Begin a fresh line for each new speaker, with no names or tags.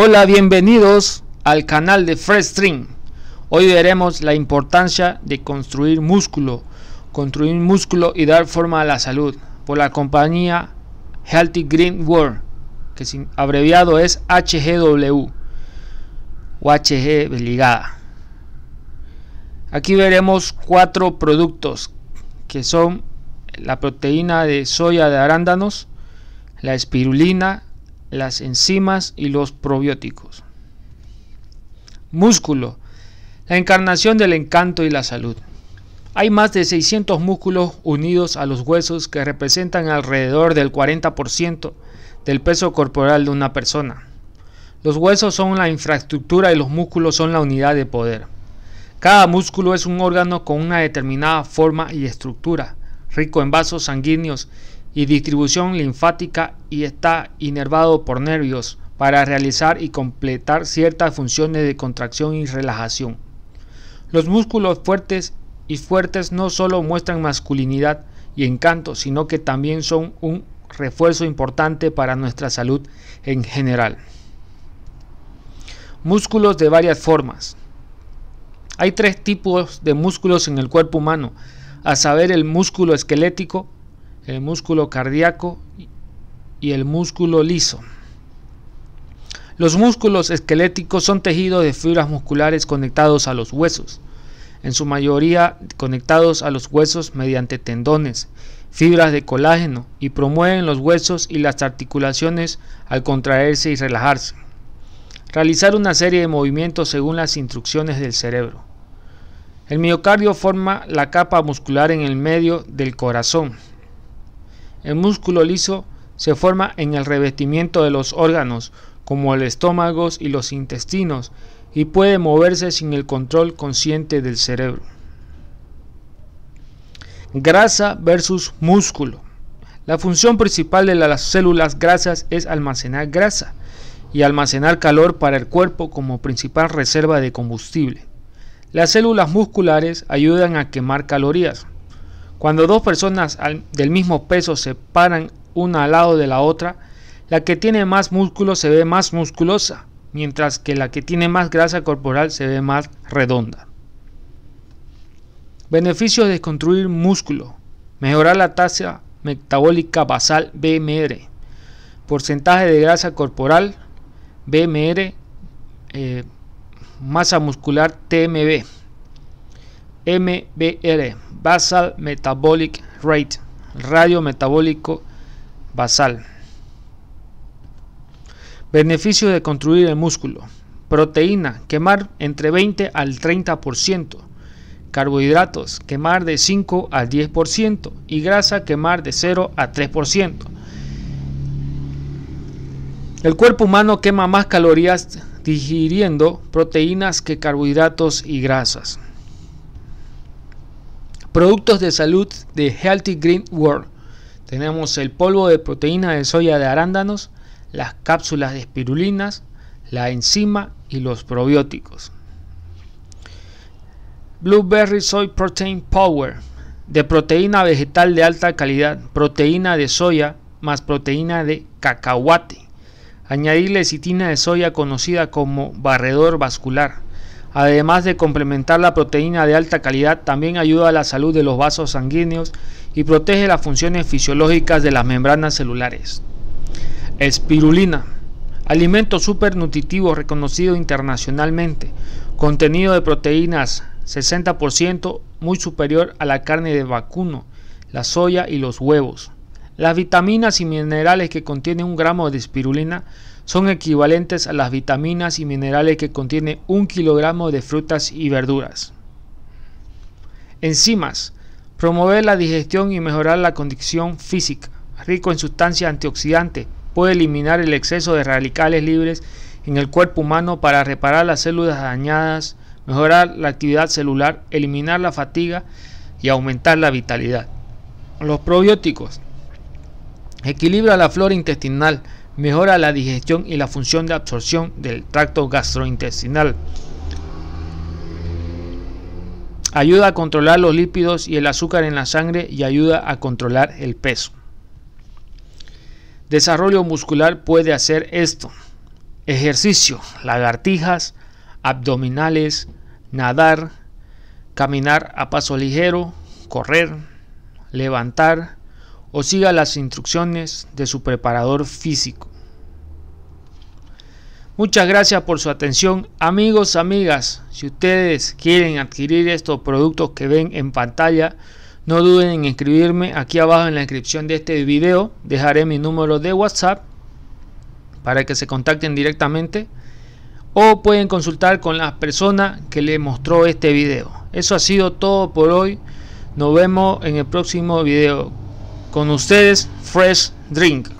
Hola, bienvenidos al canal de Fresh string Hoy veremos la importancia de construir músculo, construir músculo y dar forma a la salud por la compañía Healthy Green World, que sin abreviado es HGW o HG ligada. Aquí veremos cuatro productos que son la proteína de soya de arándanos, la espirulina, las enzimas y los probióticos. Músculo. La encarnación del encanto y la salud. Hay más de 600 músculos unidos a los huesos que representan alrededor del 40% del peso corporal de una persona. Los huesos son la infraestructura y los músculos son la unidad de poder. Cada músculo es un órgano con una determinada forma y estructura, rico en vasos sanguíneos y distribución linfática y está inervado por nervios para realizar y completar ciertas funciones de contracción y relajación. Los músculos fuertes y fuertes no solo muestran masculinidad y encanto, sino que también son un refuerzo importante para nuestra salud en general. Músculos de varias formas. Hay tres tipos de músculos en el cuerpo humano, a saber el músculo esquelético, el músculo cardíaco y el músculo liso. Los músculos esqueléticos son tejidos de fibras musculares conectados a los huesos, en su mayoría conectados a los huesos mediante tendones, fibras de colágeno y promueven los huesos y las articulaciones al contraerse y relajarse. Realizar una serie de movimientos según las instrucciones del cerebro. El miocardio forma la capa muscular en el medio del corazón, el músculo liso se forma en el revestimiento de los órganos, como el estómago y los intestinos, y puede moverse sin el control consciente del cerebro. Grasa versus músculo. La función principal de las células grasas es almacenar grasa y almacenar calor para el cuerpo como principal reserva de combustible. Las células musculares ayudan a quemar calorías, cuando dos personas del mismo peso se paran una al lado de la otra, la que tiene más músculo se ve más musculosa, mientras que la que tiene más grasa corporal se ve más redonda. Beneficios de construir músculo. Mejorar la tasa metabólica basal BMR. Porcentaje de grasa corporal BMR. Eh, masa muscular TMB. MBR Basal Metabolic Rate, radio metabólico basal. Beneficio de construir el músculo. Proteína, quemar entre 20 al 30%. Carbohidratos, quemar de 5 al 10%. Y grasa, quemar de 0 a 3%. El cuerpo humano quema más calorías digiriendo proteínas que carbohidratos y grasas. Productos de salud de Healthy Green World. Tenemos el polvo de proteína de soya de arándanos, las cápsulas de espirulinas, la enzima y los probióticos. Blueberry Soy Protein Power de proteína vegetal de alta calidad, proteína de soya más proteína de cacahuate. Añadir lecitina de soya conocida como barredor vascular. Además de complementar la proteína de alta calidad, también ayuda a la salud de los vasos sanguíneos y protege las funciones fisiológicas de las membranas celulares. Espirulina, alimento nutritivo reconocido internacionalmente, contenido de proteínas 60% muy superior a la carne de vacuno, la soya y los huevos. Las vitaminas y minerales que contiene un gramo de espirulina son equivalentes a las vitaminas y minerales que contiene un kilogramo de frutas y verduras. Enzimas. Promover la digestión y mejorar la condición física. Rico en sustancias antioxidantes. Puede eliminar el exceso de radicales libres en el cuerpo humano para reparar las células dañadas, mejorar la actividad celular, eliminar la fatiga y aumentar la vitalidad. Los probióticos Equilibra la flora intestinal, mejora la digestión y la función de absorción del tracto gastrointestinal. Ayuda a controlar los lípidos y el azúcar en la sangre y ayuda a controlar el peso. Desarrollo muscular puede hacer esto. Ejercicio, lagartijas, abdominales, nadar, caminar a paso ligero, correr, levantar, o siga las instrucciones de su preparador físico. Muchas gracias por su atención. Amigos, amigas, si ustedes quieren adquirir estos productos que ven en pantalla, no duden en escribirme aquí abajo en la descripción de este video. Dejaré mi número de WhatsApp para que se contacten directamente. O pueden consultar con la persona que les mostró este video. Eso ha sido todo por hoy. Nos vemos en el próximo video. Con ustedes, Fresh Drink.